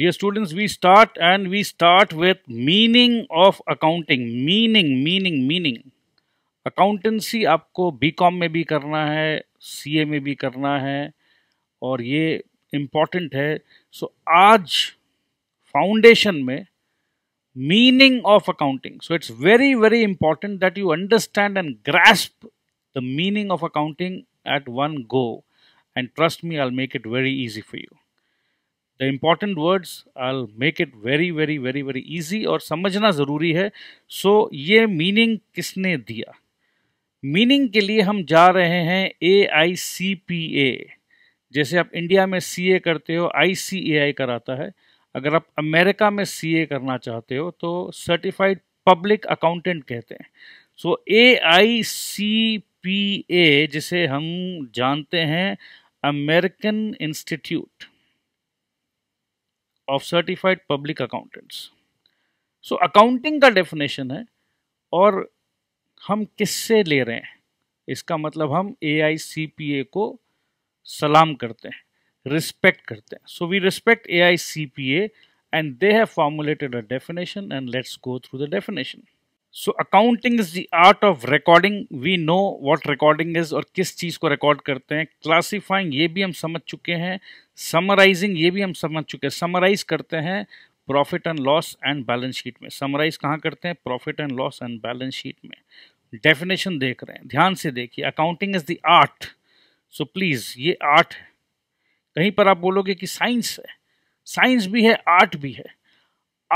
dear students we start and we start with meaning of accounting meaning meaning meaning accountancy aapko bcom mein bhi karna hai ca mein bhi karna hai aur ye important hai so aaj foundation mein meaning of accounting so it's very very important that you understand and grasp the meaning of accounting at one go and trust me i'll make it very easy for you the important words I make it very very very very easy और समझना ज़रूरी है सो so, ये meaning किसने दिया meaning के लिए हम जा रहे हैं ए आई सी पी ए जैसे आप इंडिया में सी ए करते हो आई सी ए आई कराता है अगर आप अमेरिका में सी ए करना चाहते हो तो सर्टिफाइड पब्लिक अकाउंटेंट कहते हैं सो ए आई सी पी ए जिसे हम जानते हैं American Institute of Certified Public Accountants so accounting का डेफिनेशन है और हम किससे ले रहे हैं इसका मतलब हम ए को सलाम करते हैं रिस्पेक्ट करते हैं so we respect A I C P A and they have formulated a definition and let's go through the definition so accounting is the art of recording we know what recording is और किस चीज़ को record करते हैं classifying ये भी हम समझ चुके हैं समराइजिंग ये भी हम समझ चुके हैं समराइज करते हैं profit and loss and balance sheet में समराइज कहाँ करते हैं profit and loss and balance sheet में डेफिनेशन देख रहे हैं ध्यान से देखिए accounting is the art so please ये आर्ट है कहीं पर आप बोलोगे कि साइंस है साइंस भी है आर्ट भी है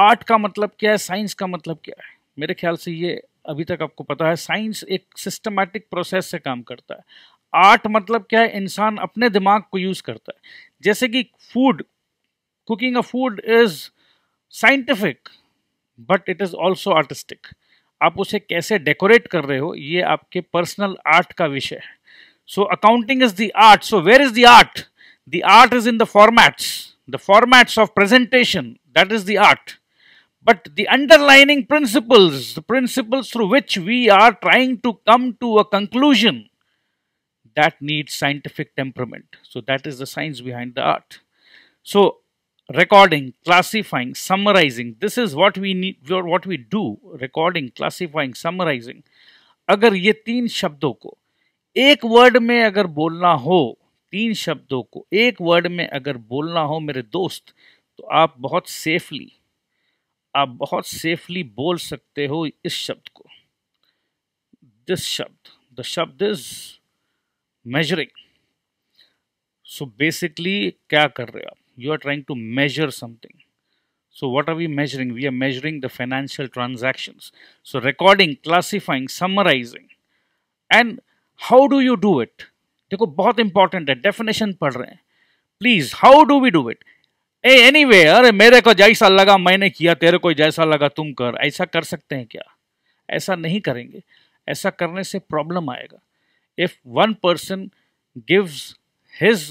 आर्ट का मतलब क्या है साइंस का मतलब क्या है मेरे ख्याल से ये अभी तक आपको पता है साइंस एक सिस्टमैटिक प्रोसेस से काम करता है आर्ट मतलब क्या है इंसान अपने दिमाग को यूज़ करता है जैसे कि food cooking a food is scientific but it is also artistic आप उसे कैसे डेकोरेट कर रहे हो ये आपके पर्सनल आर्ट का विषय है so accounting is the art so where is the art the art is in the formats the formats of presentation that is the art But the underlining principles, the principles through which we are trying to come to a conclusion, that needs scientific temperament. So that is the science behind the art. So recording, classifying, summarizing, this is what we need, what we do, recording, classifying, summarizing. अगर ये तीन शब्दों को एक word में अगर बोलना ho, teen शब्दों को एक वर्ड में अगर बोलना ho, मेरे dost, to आप safely. आप बहुत सेफली बोल सकते हो इस शब्द को दिस शब्द द शब्द इज मेजरिंग सो बेसिकली क्या कर रहे हो आप you are trying to measure something so what are we measuring we are measuring the financial transaction so recording classifying summarising and how do you do it देखो बहुत important है definition पढ़ रहे हैं please how do we do it uh anyway way अरे मेरे को जैसा लगा मैंने किया तेरे को जैसा लगा तुम कर ऐसा कर सकते हैं क्या ऐसा नहीं करेंगे ऐसा करने से प्रॉब्लम आएगा if one person gives his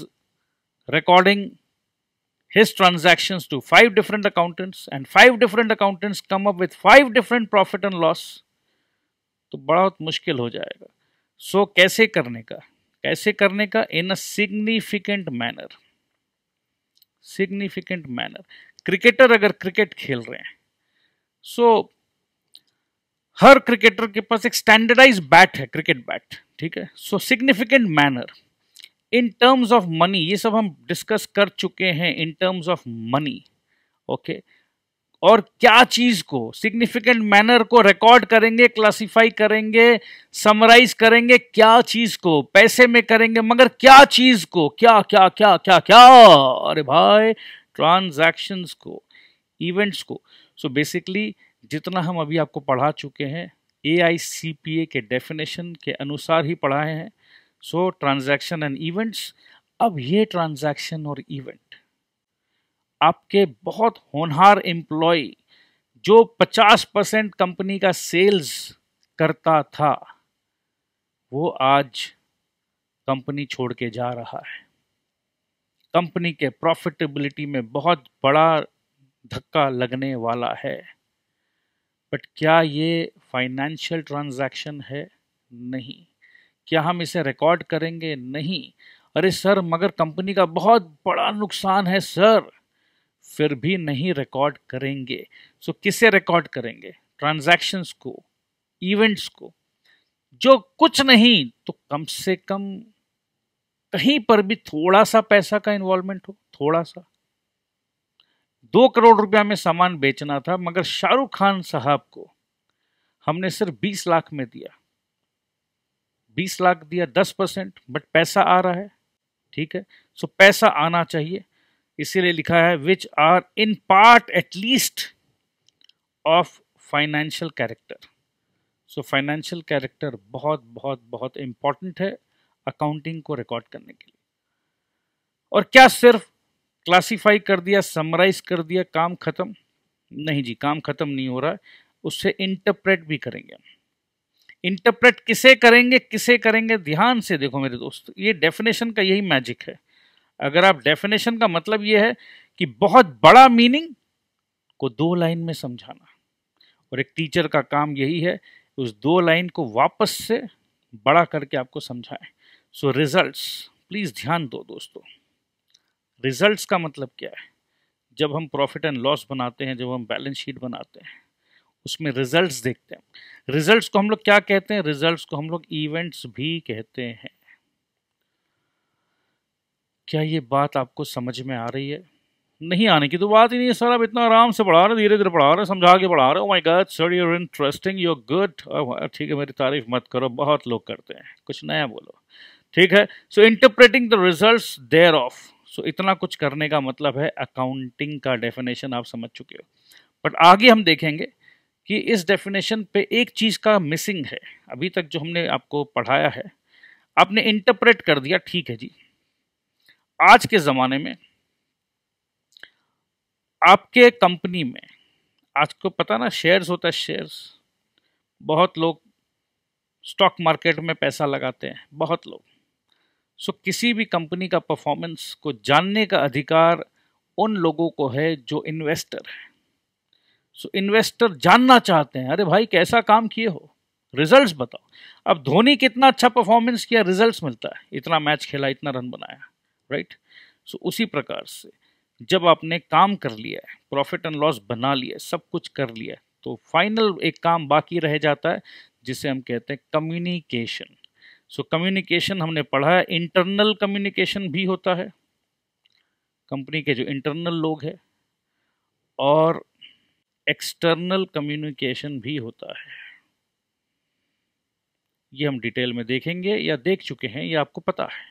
recording his transaction to five different accountants and five different accountants come up with five different profit and loss तो बहुत मुश्किल हो जाएगा सो so, कैसे करने का कैसे करने का in a significant manner significant manner cricketer अगर क्रिकेट खेल रहे हैं सो so, हर क्रिकेटर के पास एक स्टैंडर्डाइज बैट है क्रिकेट बैट ठीक है so significant manner in terms of money ये सब हम डिस्कस कर चुके हैं in terms of money okay और क्या चीज को सिग्निफिकेंट मैनर को रिकॉर्ड करेंगे क्लासिफाई करेंगे समराइज करेंगे क्या चीज को पैसे में करेंगे मगर क्या चीज को क्या क्या क्या क्या क्या अरे भाई ट्रांजेक्शन को इवेंट्स को सो so बेसिकली जितना हम अभी आपको पढ़ा चुके हैं ए के डेफिनेशन के अनुसार ही पढ़ाए हैं सो ट्रांजेक्शन एंड इवेंट्स अब ये ट्रांजेक्शन और इवेंट आपके बहुत होनहार एम्प्लॉय जो 50 परसेंट कंपनी का सेल्स करता था वो आज कंपनी छोड़ के जा रहा है कंपनी के प्रॉफिटेबिलिटी में बहुत बड़ा धक्का लगने वाला है बट क्या ये फाइनेंशियल ट्रांजैक्शन है नहीं क्या हम इसे रिकॉर्ड करेंगे नहीं अरे सर मगर कंपनी का बहुत बड़ा नुकसान है सर फिर भी नहीं रिकॉर्ड करेंगे सो so, किसे रिकॉर्ड करेंगे ट्रांजैक्शंस को इवेंट्स को जो कुछ नहीं तो कम से कम कहीं पर भी थोड़ा सा पैसा का इन्वॉल्वमेंट हो थोड़ा सा दो करोड़ रुपया में सामान बेचना था मगर शाहरुख खान साहब को हमने सिर्फ बीस लाख में दिया बीस लाख दिया दस परसेंट बट पैसा आ रहा है ठीक है सो पैसा आना चाहिए इसीलिए लिखा है which are in part at least of financial character so financial character बहुत बहुत बहुत इंपॉर्टेंट है अकाउंटिंग को रिकॉर्ड करने के लिए और क्या सिर्फ क्लासिफाई कर दिया समराइज कर दिया काम खत्म नहीं जी काम खत्म नहीं हो रहा उससे इंटरप्रेट भी करेंगे इंटरप्रेट किसे करेंगे किसे करेंगे ध्यान से देखो मेरे दोस्त ये डेफिनेशन का यही मैजिक है अगर आप डेफिनेशन का मतलब यह है कि बहुत बड़ा मीनिंग को दो लाइन में समझाना और एक टीचर का काम यही है उस दो लाइन को वापस से बड़ा करके आपको समझाएं सो रिजल्ट्स प्लीज़ ध्यान दो दोस्तों रिजल्ट्स का मतलब क्या है जब हम प्रॉफिट एंड लॉस बनाते हैं जब हम बैलेंस शीट बनाते हैं उसमें रिजल्ट्स देखते हैं रिजल्ट्स को हम लोग क्या कहते हैं रिजल्ट्स को हम लोग इवेंट्स भी कहते हैं क्या ये बात आपको समझ में आ रही है नहीं आने की तो बात ही नहीं है सर आप इतना आराम से पढ़ा रहे धीरे धीरे पढ़ा रहे समझा के पढ़ा रहे हो my God sir your interesting your good ठीक है मेरी तारीफ मत करो बहुत लोग करते हैं कुछ नया बोलो ठीक है so interpreting the result thereof so इतना कुछ करने का मतलब है अकाउंटिंग का डेफिनेशन आप समझ चुके हो बट आगे हम देखेंगे कि इस डेफिनेशन पे एक चीज़ का मिसिंग है अभी तक जो हमने आपको पढ़ाया है आपने इंटरप्रेट कर दिया ठीक है जी आज के ज़माने में आपके कंपनी में आज को पता ना शेयर्स होता है शेयर्स बहुत लोग स्टॉक मार्केट में पैसा लगाते हैं बहुत लोग सो किसी भी कंपनी का परफॉर्मेंस को जानने का अधिकार उन लोगों को है जो इन्वेस्टर है सो इन्वेस्टर जानना चाहते हैं अरे भाई कैसा काम किए हो रिजल्ट्स बताओ अब धोनी कितना अच्छा परफॉर्मेंस किया रिजल्ट्स मिलता है इतना मैच खेला इतना रन बनाया राइट सो उसी प्रकार से जब आपने काम कर लिया है प्रॉफिट एंड लॉस बना लिया सब कुछ कर लिया तो फाइनल एक काम बाकी रह जाता है जिसे हम कहते हैं कम्युनिकेशन सो कम्युनिकेशन हमने पढ़ा है इंटरनल कम्युनिकेशन भी होता है कंपनी के जो इंटरनल लोग हैं और एक्सटर्नल कम्युनिकेशन भी होता है ये हम डिटेल में देखेंगे या देख चुके हैं ये आपको पता है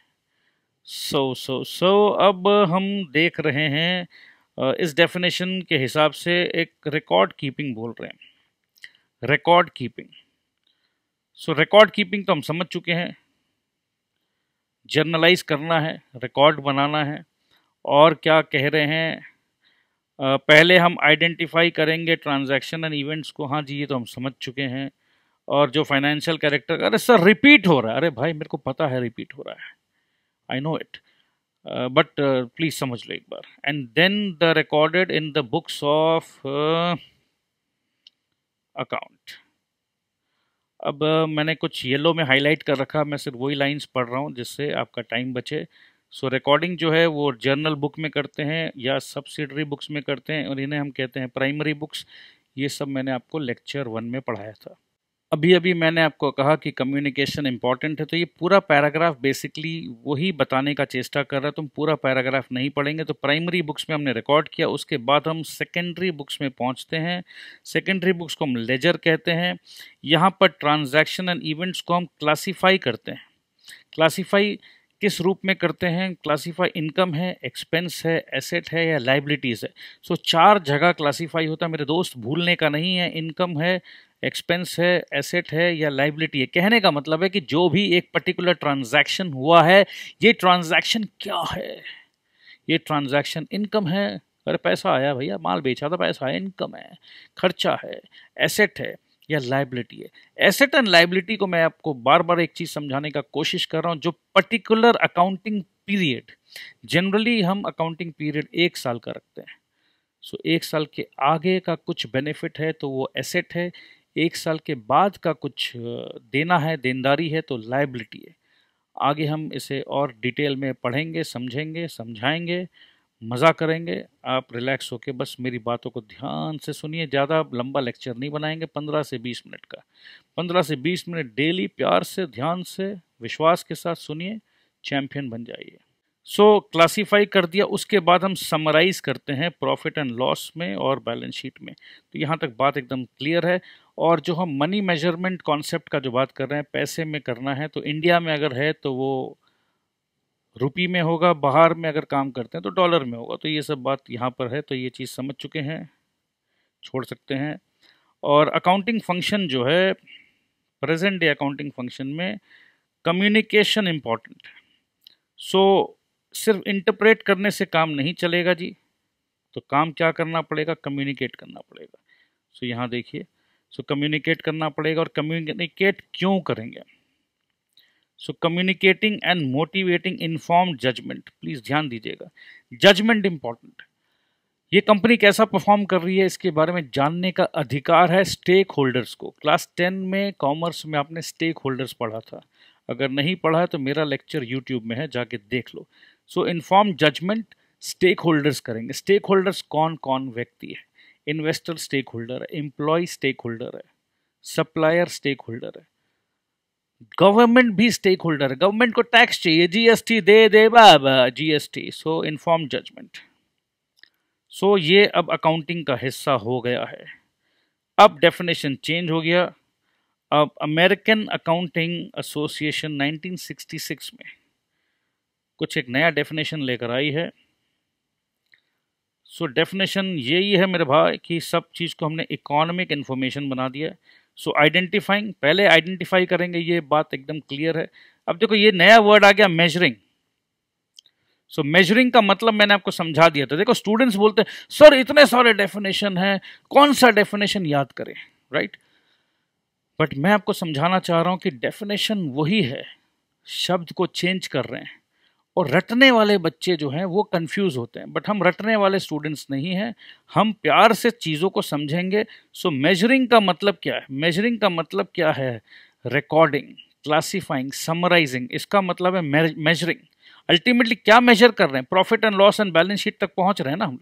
सो सो सो अब हम देख रहे हैं इस डेफिनेशन के हिसाब से एक रिकॉर्ड कीपिंग बोल रहे हैं record keeping so record keeping तो हम समझ चुके हैं जर्नलाइज करना है रिकॉर्ड बनाना है और क्या कह रहे हैं पहले हम आइडेंटिफाई करेंगे ट्रांजैक्शन एंड इवेंट्स को हाँ जी ये तो हम समझ चुके हैं और जो फाइनेंशियल कैरेक्टर अरे सर रिपीट हो रहा है अरे भाई मेरे को पता है रिपीट हो रहा है I know it but please समझ लो एक बार and then the recorded in the books of account अब uh, मैंने कुछ येलो में हाईलाइट कर रखा मैं सिर्फ वही लाइंस पढ़ रहा हूँ जिससे आपका टाइम बचे सो so, रिकॉर्डिंग जो है वो जर्नल बुक में करते हैं या सब्सिडरी बुक्स में करते हैं और इन्हें हम कहते हैं प्राइमरी बुक्स ये सब मैंने आपको लेक्चर वन में पढ़ाया था अभी अभी मैंने आपको कहा कि कम्युनिकेशन इंपॉर्टेंट है तो ये पूरा पैराग्राफ बेसिकली वही बताने का चेष्टा कर रहा है तुम पूरा पैराग्राफ नहीं पढ़ेंगे तो प्राइमरी बुक्स में हमने रिकॉर्ड किया उसके बाद हम सेकेंडरी बुक्स में पहुंचते हैं सेकेंडरी बुक्स को हम लेजर कहते हैं यहाँ पर ट्रांजैक्शन एंड इवेंट्स को हम क्लासीफाई करते हैं क्लासीफाई किस रूप में करते हैं क्लासीफाई इनकम है एक्सपेंस है एसेट है या लाइबिलिटीज़ है सो so, चार जगह क्लासीफाई होता है मेरे दोस्त भूलने का नहीं है इनकम है एक्सपेंस है एसेट है या लाइबिलिटी है कहने का मतलब है कि जो भी एक पर्टिकुलर ट्रांजैक्शन हुआ है ये ट्रांजैक्शन क्या है ये ट्रांजैक्शन इनकम है अरे पैसा आया भैया माल बेचा था पैसा आया इनकम है खर्चा है एसेट है या लाइबिलिटी है एसेट एंड लाइबिलिटी को मैं आपको बार बार एक चीज़ समझाने का कोशिश कर रहा हूँ जो पर्टिकुलर अकाउंटिंग पीरियड जनरली हम अकाउंटिंग पीरियड एक साल का रखते हैं सो so, एक साल के आगे का कुछ बेनिफिट है तो वो एसेट है एक साल के बाद का कुछ देना है देनदारी है तो लाइबिलिटी है आगे हम इसे और डिटेल में पढ़ेंगे समझेंगे समझाएंगे मज़ा करेंगे आप रिलैक्स होकर बस मेरी बातों को ध्यान से सुनिए ज़्यादा लंबा लेक्चर नहीं बनाएंगे पंद्रह से बीस मिनट का पंद्रह से बीस मिनट डेली प्यार से ध्यान से विश्वास के साथ सुनिए चैम्पियन बन जाइए सो so, क्लासीफाई कर दिया उसके बाद हम समराइज करते हैं प्रॉफिट एंड लॉस में और बैलेंस शीट में तो यहाँ तक बात एकदम क्लियर है और जो हम मनी मेजरमेंट कॉन्सेप्ट का जो बात कर रहे हैं पैसे में करना है तो इंडिया में अगर है तो वो रुपी में होगा बाहर में अगर काम करते हैं तो डॉलर में होगा तो ये सब बात यहाँ पर है तो ये चीज़ समझ चुके हैं छोड़ सकते हैं और अकाउंटिंग फंक्शन जो है प्रेजेंट डे अकाउंटिंग फंक्शन में कम्युनिकेशन इम्पॉर्टेंट है सो सिर्फ इंटरप्रेट करने से काम नहीं चलेगा जी तो काम क्या करना पड़ेगा कम्युनिकेट करना पड़ेगा सो यहाँ देखिए सो कम्युनिकेट करना पड़ेगा और कम्युनिकेट क्यों करेंगे so communicating and motivating inform judgement please ध्यान दीजिएगा जजमेंट इम्पॉर्टेंट ये कंपनी कैसा परफॉर्म कर रही है इसके बारे में जानने का अधिकार है स्टेक होल्डर्स को क्लास टेन में कॉमर्स में आपने स्टेक होल्डर्स पढ़ा था अगर नहीं पढ़ा है तो मेरा लेक्चर यूट्यूब में है जाके देख लो so inform judgement stakeholders करेंगे स्टेक होल्डर्स कौन कौन व्यक्ति है इन्वेस्टर स्टेक होल्डर है एम्प्लॉय स्टेक होल्डर है सप्लायर स्टेक होल्डर है गवर्नमेंट भी स्टेक होल्डर है गवर्नमेंट को टैक्स चाहिए जीएसटी दे दे बाबा GST so inform judgement so ये अब अकाउंटिंग का हिस्सा हो गया है अब डेफिनेशन चेंज हो गया अब अमेरिकन अकाउंटिंग एसोसिएशन 1966 में कुछ एक नया डेफिनेशन लेकर आई है सो डेफिनेशन यही है मेरे भाई कि सब चीज़ को हमने इकोनॉमिक इन्फॉर्मेशन बना दिया सो आइडेंटिफाइंग पहले आइडेंटिफाई करेंगे ये बात एकदम क्लियर है अब देखो ये नया वर्ड आ गया मेजरिंग सो मेजरिंग का मतलब मैंने आपको समझा दिया था देखो स्टूडेंट्स बोलते हैं सर इतने सारे डेफिनेशन हैं कौन सा डेफिनेशन याद करें राइट right? बट मैं आपको समझाना चाह रहा हूं कि डेफिनेशन वही है शब्द को चेंज कर रहे हैं और रटने वाले बच्चे जो हैं वो कंफ्यूज होते हैं बट हम रटने वाले स्टूडेंट्स नहीं हैं हम प्यार से चीज़ों को समझेंगे सो मेजरिंग का मतलब क्या है मेजरिंग का मतलब क्या है रिकॉर्डिंग क्लासीफाइंग समराइजिंग इसका मतलब है मेजरिंग अल्टीमेटली क्या मेजर कर रहे हैं profit and loss and balance sheet तक पहुँच रहे हैं ना हम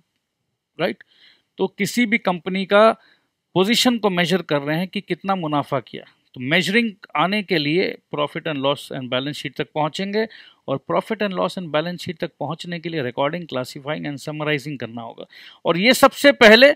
राइट right? तो किसी भी कंपनी का पोजिशन को मेजर कर रहे हैं कि कितना मुनाफा किया तो मेजरिंग आने के लिए profit and loss and balance sheet तक पहुंचेंगे और profit and loss and balance sheet तक पहुंचने के लिए रिकॉर्डिंग क्लासिफाइंग एंड समराइजिंग करना होगा और ये सबसे पहले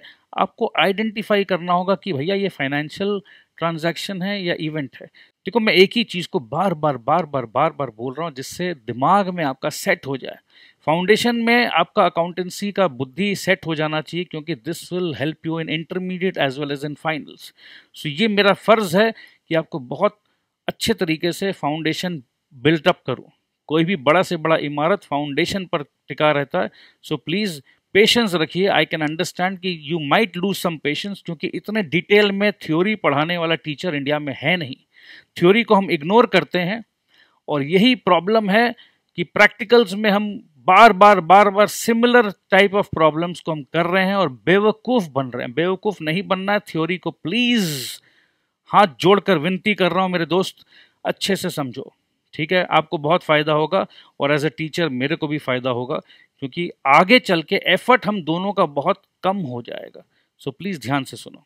आपको आइडेंटिफाई करना होगा कि भैया ये फाइनेंशियल ट्रांजैक्शन है या इवेंट है देखो मैं एक ही चीज़ को बार बार बार बार बार बार बोल रहा हूँ जिससे दिमाग में आपका सेट हो जाए फाउंडेशन में आपका अकाउंटेंसी का बुद्धि सेट हो जाना चाहिए क्योंकि this will help you in intermediate as well as in finals so ये मेरा फ़र्ज़ है कि आपको बहुत अच्छे तरीके से फाउंडेशन बिल्टअप करो कोई भी बड़ा से बड़ा इमारत फाउंडेशन पर टिका रहता है सो प्लीज़ पेशेंस रखिए आई कैन अंडरस्टैंड कि you might lose some patience क्योंकि इतने डिटेल में थ्योरी पढ़ाने वाला टीचर इंडिया में है नहीं थ्योरी को हम इग्नोर करते हैं और यही प्रॉब्लम है कि प्रैक्टिकल्स में हम बार बार बार बार सिमिलर टाइप ऑफ प्रॉब्लम्स को हम कर रहे हैं और बेवकूफ बन रहे हैं बेवकूफ नहीं बनना है थ्योरी को प्लीज हाथ जोड़कर विनती कर रहा हूं मेरे दोस्त अच्छे से समझो ठीक है आपको बहुत फायदा होगा और एज ए टीचर मेरे को भी फायदा होगा क्योंकि आगे चल के एफर्ट हम दोनों का बहुत कम हो जाएगा सो so, प्लीज ध्यान से सुनो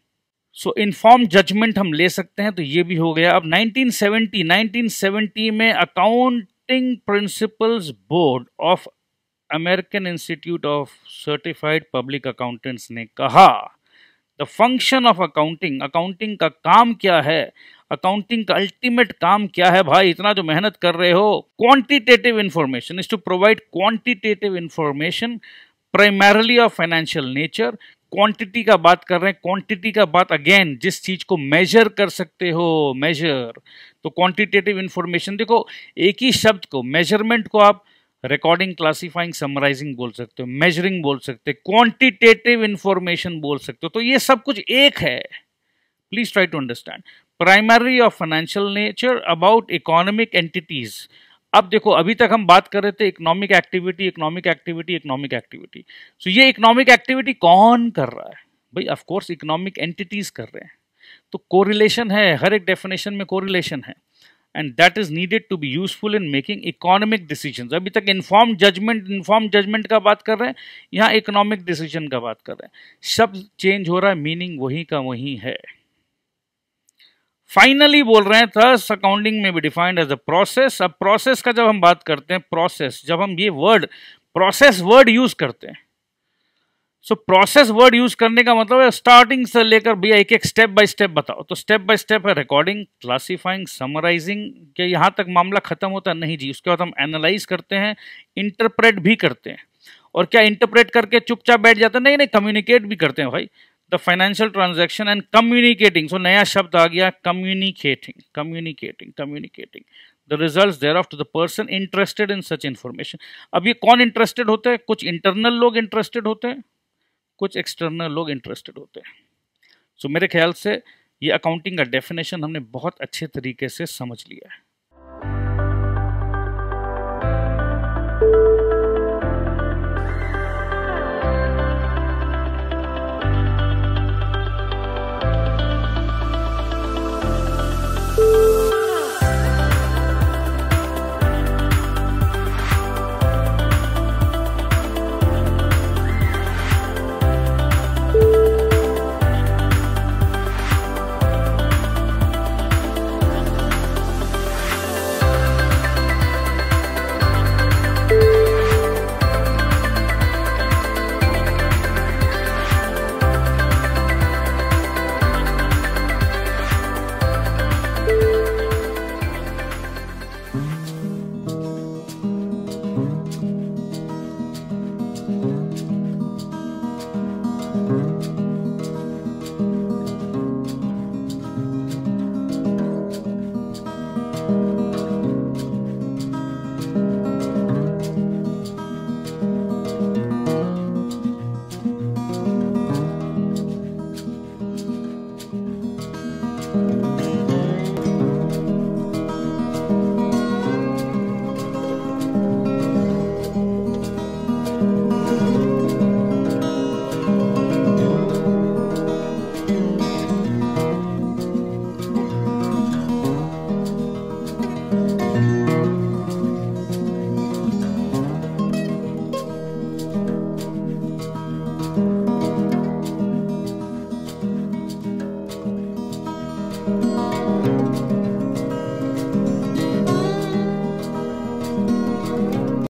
सो इन्फॉर्म जजमेंट हम ले सकते हैं तो ये भी हो गया अब 1970 1970 में accounting principles board of American Institute of Certified Public Accountants ने कहा the function of accounting accounting का काम क्या है अकाउंटिंग का अल्टीमेट काम क्या है भाई इतना जो मेहनत कर रहे हो quantitative information is to provide quantitative information primarily of financial nature quantity का बात कर रहे हैं क्वांटिटी का बात अगेन जिस चीज को मेजर कर सकते हो मेजर तो क्वांटिटेटिव इंफॉर्मेशन देखो एक ही शब्द को मेजरमेंट को आप रिकॉर्डिंग क्लासिफाइंग समराइजिंग बोल सकते हो मेजरिंग बोल सकते हो क्वांटिटेटिव इंफॉर्मेशन बोल सकते हो तो ये सब कुछ एक है please try to understand primary of financial nature about economic entities अब देखो अभी तक हम बात कर रहे थे economic activity economic activity economic activity so ये इकोनॉमिक एक्टिविटी कौन कर रहा है भाई ऑफकोर्स इकोनॉमिक एंटिटीज कर रहे हैं तो कोरिलेशन है हर एक डेफिनेशन में कोरिलेशन है and that is needed to be useful in making economic decision अभी तक इन्फॉर्म जजमेंट इन्फॉर्म जजमेंट का बात कर रहे हैं यहाँ इकोनॉमिक डिसीजन का बात कर रहे हैं शब्द चेंज हो रहा है मीनिंग वही का वही है फाइनली बोल रहे हैं थर्स अकाउंटिंग में भी डिफाइंड एज अ प्रोसेस अब प्रोसेस का जब हम बात करते हैं प्रोसेस जब हम ये वर्ड प्रोसेस वर्ड यूज करते हैं सो प्रोसेस वर्ड यूज करने का मतलब है स्टार्टिंग से लेकर भैया एक एक स्टेप बाय स्टेप बताओ तो स्टेप बाय स्टेप है रिकॉर्डिंग क्लासिफाइंग समराइजिंग के यहाँ तक मामला खत्म होता नहीं जी उसके बाद हम एनालाइज करते हैं इंटरप्रेट भी करते हैं और क्या इंटरप्रेट करके चुपचाप बैठ जाते हैं नहीं नहीं कम्युनिकेट भी करते हैं भाई the financial transaction and communicating so नया शब्द आ गया communicating communicating communicating the result thereof to the person interested in such information अब ये कौन इंटरेस्टेड होते हैं कुछ इंटरनल लोग इंटरेस्टेड होते हैं कुछ एक्सटर्नल लोग इंटरेस्टेड होते हैं सो so, मेरे ख्याल से ये अकाउंटिंग का डेफिनेशन हमने बहुत अच्छे तरीके से समझ लिया है